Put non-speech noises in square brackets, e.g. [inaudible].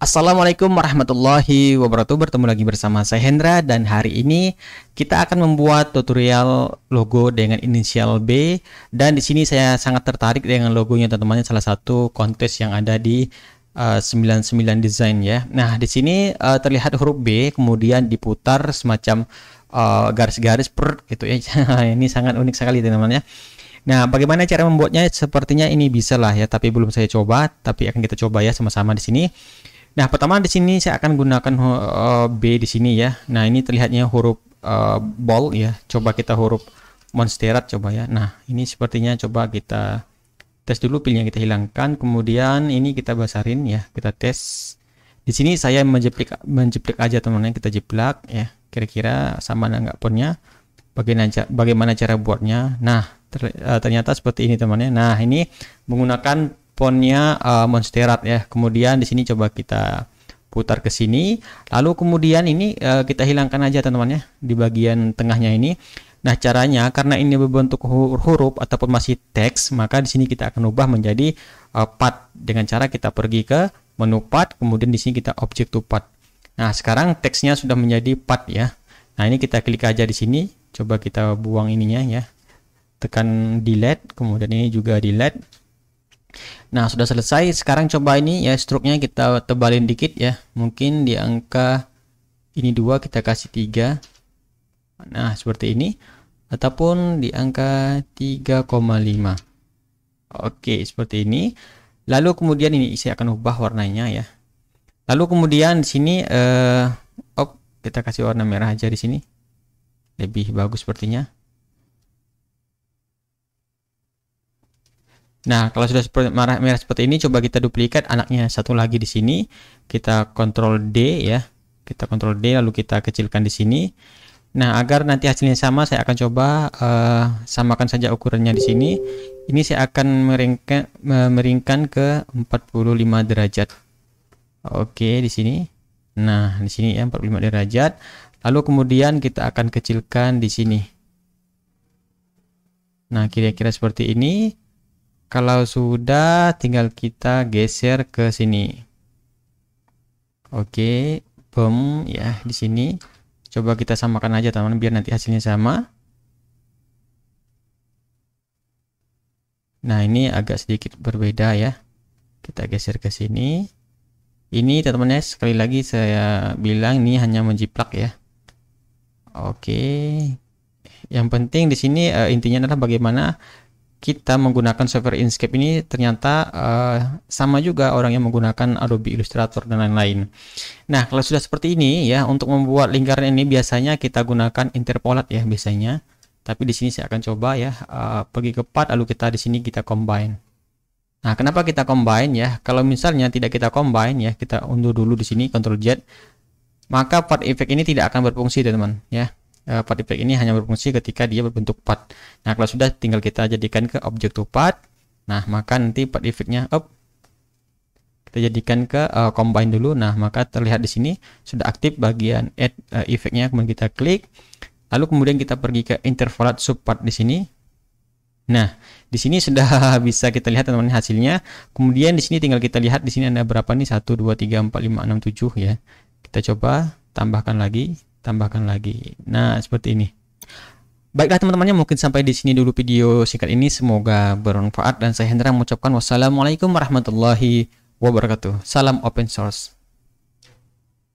Assalamualaikum warahmatullahi wabarakatuh Bertemu lagi bersama saya Hendra Dan hari ini kita akan membuat tutorial logo dengan inisial B Dan di sini saya sangat tertarik dengan logonya teman-teman Salah satu kontes yang ada di uh, 99 Design ya Nah di sini uh, terlihat huruf B kemudian diputar semacam eh, garis-garis uh, per gitu ya [laughs] Ini sangat unik sekali teman-teman ya Nah, bagaimana cara membuatnya? Sepertinya ini bisa lah ya, tapi belum saya coba, tapi akan kita coba ya sama-sama di sini. Nah, pertama di sini saya akan gunakan uh, B di sini ya. Nah, ini terlihatnya huruf uh, ball ya. Coba kita huruf monsterat coba ya. Nah, ini sepertinya coba kita tes dulu pilihnya kita hilangkan, kemudian ini kita basarin ya. Kita tes. Di sini saya menjeplik menjeplik aja teman-teman, ya. kita jeplak ya. Kira-kira sama nggak ponnya? Bagaimana cara buatnya? Nah, eh, ternyata seperti ini teman temannya. Nah, ini menggunakan responnya uh, eh, monsterat ya. Kemudian di sini coba kita putar ke sini. Lalu kemudian ini uh, kita hilangkan aja teman-teman ya di bagian tengahnya ini. Nah, caranya karena ini berbentuk huruf ataupun masih teks, maka di sini kita akan ubah menjadi uh, part dengan cara kita pergi ke menu part, kemudian di sini kita objek to part. Nah, sekarang teksnya sudah menjadi part ya. Nah, ini kita klik aja di sini. Coba kita buang ininya ya. Tekan delete, kemudian ini juga delete. Nah, sudah selesai. Sekarang coba ini ya struknya kita tebalin dikit ya. Mungkin di angka ini dua kita kasih tiga. Nah, seperti ini ataupun di angka 3,5. Oke, seperti ini. Lalu kemudian ini saya akan ubah warnanya ya. Lalu kemudian di sini eh oh, kita kasih warna merah aja di sini. Lebih bagus sepertinya. Nah, kalau sudah seperti merah, merah seperti ini, coba kita duplikat anaknya satu lagi di sini. Kita kontrol D ya. Kita kontrol D lalu kita kecilkan di sini. Nah, agar nanti hasilnya sama, saya akan coba uh, samakan saja ukurannya di sini. Ini saya akan meringkan, ke 45 derajat. Oke, di sini. Nah, di sini ya 45 derajat. Lalu kemudian kita akan kecilkan di sini. Nah, kira-kira seperti ini. Kalau sudah, tinggal kita geser ke sini. Oke, bom ya di sini. Coba kita samakan aja teman biar nanti hasilnya sama. Nah, ini agak sedikit berbeda ya. Kita geser ke sini. Ini teman-teman ya, sekali lagi saya bilang ini hanya menjiplak ya. Oke. Yang penting di sini uh, intinya adalah bagaimana kita menggunakan software Inkscape ini ternyata uh, sama juga orang yang menggunakan Adobe Illustrator dan lain-lain. Nah, kalau sudah seperti ini ya, untuk membuat lingkaran ini biasanya kita gunakan interpolat ya biasanya. Tapi di sini saya akan coba ya, uh, pergi ke part lalu kita di sini kita combine. Nah, kenapa kita combine ya? Kalau misalnya tidak kita combine ya, kita undur dulu di sini Ctrl Z, maka part effect ini tidak akan berfungsi, teman-teman ya. Eh, part effect ini hanya berfungsi ketika dia berbentuk part. Nah, kalau sudah tinggal kita jadikan ke objek to part. Nah, maka nanti part effect-nya up kita jadikan ke uh, combine dulu. Nah, maka terlihat di sini sudah aktif bagian add uh, effect-nya kemudian kita klik. Lalu kemudian kita pergi ke interpolate subpart di sini. Nah, di sini sudah [laughs] bisa kita lihat teman-teman hasilnya. Kemudian di sini tinggal kita lihat di sini ada berapa nih 1 2 3 4 5 6 7 ya. Kita coba tambahkan lagi tambahkan lagi. Nah, seperti ini. Baiklah teman-temannya mungkin sampai di sini dulu video singkat ini semoga bermanfaat dan saya Hendra mengucapkan wassalamualaikum warahmatullahi wabarakatuh. Salam open source.